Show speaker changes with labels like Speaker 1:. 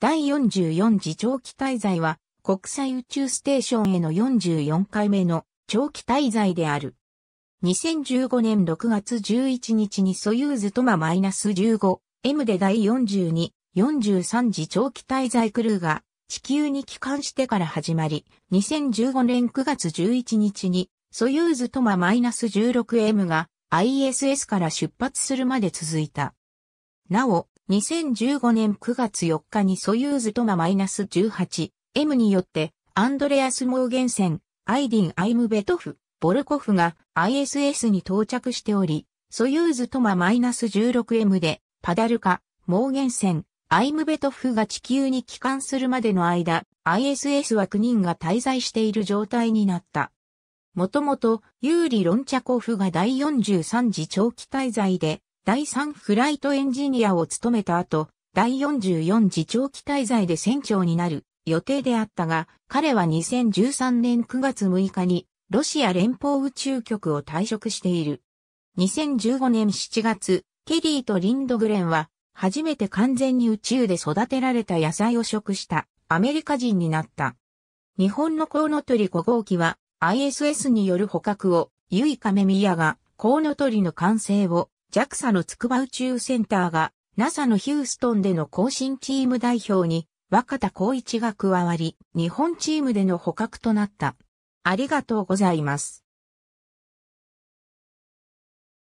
Speaker 1: 第44次長期滞在は国際宇宙ステーシ
Speaker 2: ョンへの44回目の長期滞在である。2015年6月11日にソユーズトマ -15M で第42、43次長期滞在クルーが地球に帰還してから始まり、2015年9月11日にソユーズトマ -16M が ISS から出発するまで続いた。なお、2015年9月4日にソユーズトマ -18M によって、アンドレアス・モーゲンセン、アイディン・アイムベトフ、ボルコフが ISS に到着しており、ソユーズトマ -16M で、パダルカ、モーゲンセン、アイムベトフが地球に帰還するまでの間、ISS は9人が滞在している状態になった。もともと、ユーリ・ロンチャコフが第43次長期滞在で、第3フライトエンジニアを務めた後、第44次長期滞在で船長になる予定であったが、彼は2013年9月6日にロシア連邦宇宙局を退職している。2015年7月、ケリーとリンドグレンは初めて完全に宇宙で育てられた野菜を食したアメリカ人になった。日本のコウノトリ5号機は ISS による捕獲を、ユイカメミヤがコウノトリの完成を JAXA の筑波宇宙センターが NASA のヒューストンでの更新チーム代表に若田光一が加わり、日本チームでの捕獲とな
Speaker 1: った。ありがとうございます。